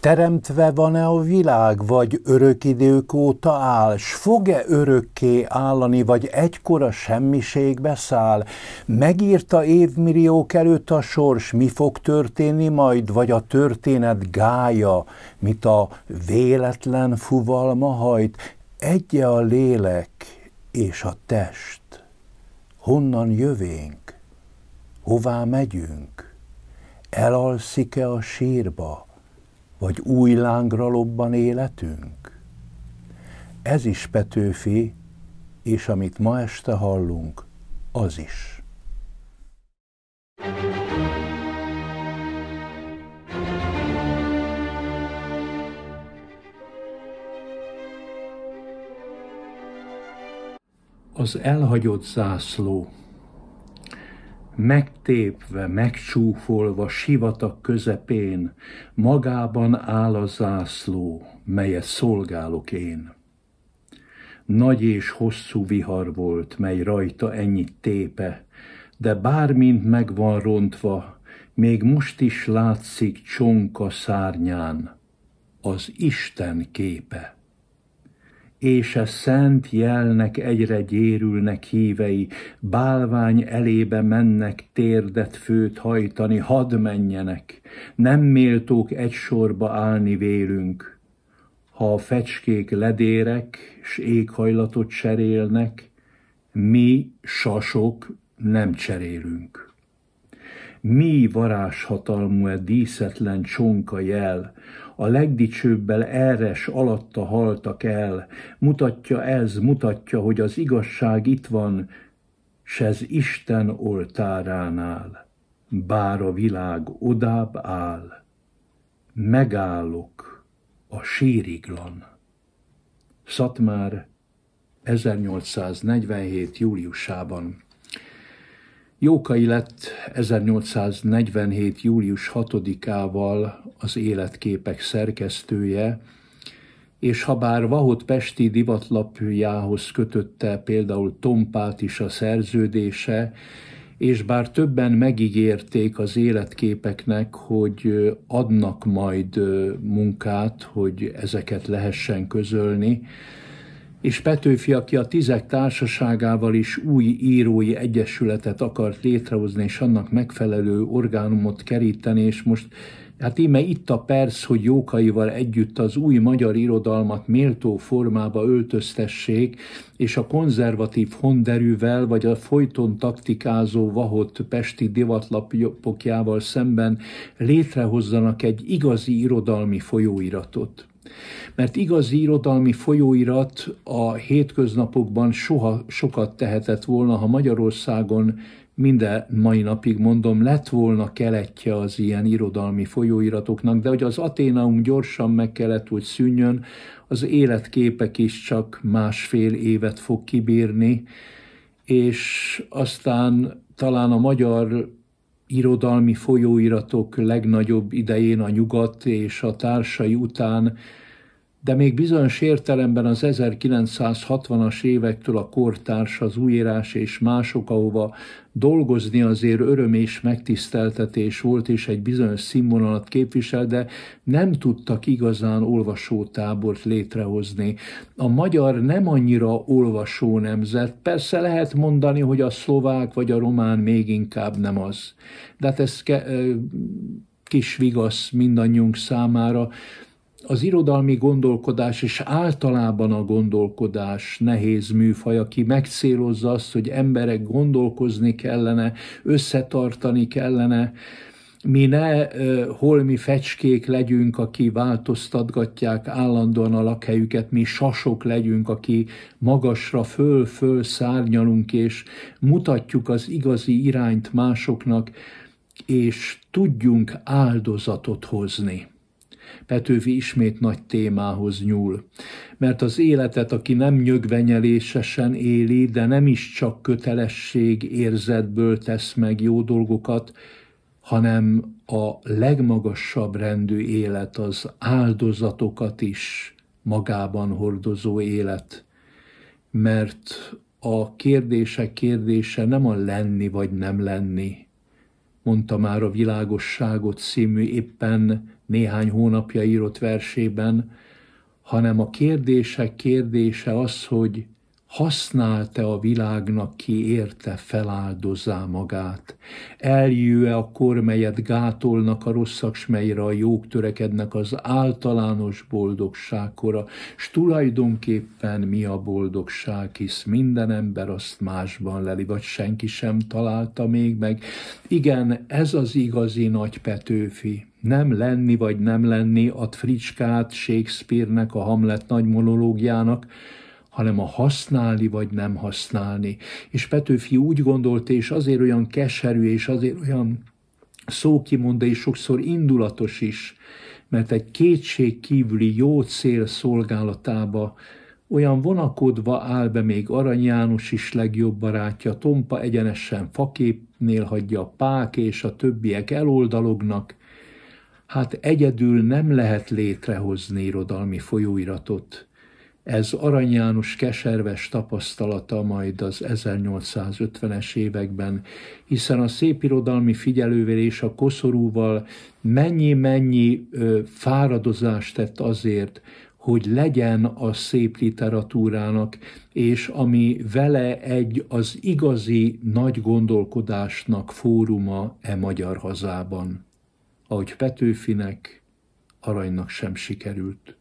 teremtve van-e a világ, vagy örök idők óta áll, s fog-e örökké állani, vagy egykora semmiségbe száll? Megírta évmilliók előtt a sors, mi fog történni majd, vagy a történet gája, mit a véletlen fuvalma hajt? Egye a lélek és a test. Honnan jövénk? Hová megyünk? Elalszik-e a sírba? vagy új lángra lobban életünk? Ez is Petőfi, és amit ma este hallunk, az is. Az elhagyott zászló megtépve, megcsúfolva sivatag közepén, magában áll a zászló, melyet szolgálok én. Nagy és hosszú vihar volt, mely rajta ennyit tépe, de bármint meg van rontva, még most is látszik csonka szárnyán az Isten képe és a szent jelnek egyre gyérülnek hívei, bálvány elébe mennek térdet főt hajtani, hadd menjenek, nem méltók egy sorba állni vélünk. Ha a fecskék ledérek, s éghajlatot cserélnek, mi sasok nem cserélünk. Mi varázshatalmú-e díszetlen csonka jel, a legdicsőbbel eres alatta haltak el. Mutatja ez, mutatja, hogy az igazság itt van, s ez Isten oltáránál. Bár a világ odább áll, megállok a síriglan. Szatmár 1847. júliusában Jókai lett 1847. július 6-ával az életképek szerkesztője, és ha bár Vahot Pesti divatlapjához kötötte például Tompát is a szerződése, és bár többen megígérték az életképeknek, hogy adnak majd munkát, hogy ezeket lehessen közölni, és Petőfi, aki a Tizek Társaságával is új írói egyesületet akart létrehozni, és annak megfelelő orgánumot keríteni, és most Hát íme itt a persz, hogy jókaival együtt az új magyar irodalmat méltó formába öltöztessék, és a konzervatív honderűvel vagy a folyton taktikázó vahott pesti divatlapokjával szemben létrehozzanak egy igazi irodalmi folyóiratot. Mert igazi irodalmi folyóirat a hétköznapokban soha sokat tehetett volna, ha Magyarországon minden mai napig mondom, lett volna keletje az ilyen irodalmi folyóiratoknak, de hogy az Aténaum gyorsan meg kellett, hogy szűnjön, az életképek is csak másfél évet fog kibírni, és aztán talán a magyar irodalmi folyóiratok legnagyobb idején a nyugat és a társai után de még bizonyos értelemben az 1960-as évektől a kortárs, az újírás és mások, ahova dolgozni azért öröm és megtiszteltetés volt, és egy bizonyos színvonalat képvisel, de nem tudtak igazán olvasótábort létrehozni. A magyar nem annyira olvasó nemzet, persze lehet mondani, hogy a szlovák vagy a román még inkább nem az. De hát ez ke- kis vigasz mindannyiunk számára, az irodalmi gondolkodás és általában a gondolkodás nehéz műfaj, aki megcélozza azt, hogy emberek gondolkozni kellene, összetartani kellene, mi ne holmi fecskék legyünk, aki változtatgatják állandóan a lakhelyüket, mi sasok legyünk, aki magasra föl-föl szárnyalunk, és mutatjuk az igazi irányt másoknak, és tudjunk áldozatot hozni. Petőfi ismét nagy témához nyúl. Mert az életet, aki nem nyögvenyelésesen éli, de nem is csak kötelesség érzetből tesz meg jó dolgokat, hanem a legmagasabb rendű élet az áldozatokat is magában hordozó élet. Mert a kérdése kérdése nem a lenni vagy nem lenni, mondta már a Világosságot című éppen néhány hónapja írott versében, hanem a kérdések kérdése az, hogy használta a világnak, ki érte feláldozá magát. Eljő-e a kor, melyet gátolnak a rosszak, s melyre a jók törekednek az általános boldogságkora, s tulajdonképpen mi a boldogság, hisz minden ember azt másban leli, vagy senki sem találta még meg. Igen, ez az igazi nagy Petőfi nem lenni vagy nem lenni ad Fricskát Shakespearenek, a Hamlet nagy monológiának, hanem a használni vagy nem használni. És Petőfi úgy gondolt, és azért olyan keserű, és azért olyan szókimondó, és sokszor indulatos is, mert egy kétség kívüli jó cél szolgálatába olyan vonakodva áll be még Arany János is legjobb barátja, Tompa egyenesen faképnél hagyja a pák, és a többiek eloldalognak. Hát egyedül nem lehet létrehozni irodalmi folyóiratot. Ez Arany János keserves tapasztalata majd az 1850-es években, hiszen a szépirodalmi és a koszorúval mennyi-mennyi fáradozást tett azért, hogy legyen a szép literatúrának, és ami vele egy az igazi nagy gondolkodásnak fóruma e magyar hazában. Ahogy Petőfinek, Aranynak sem sikerült.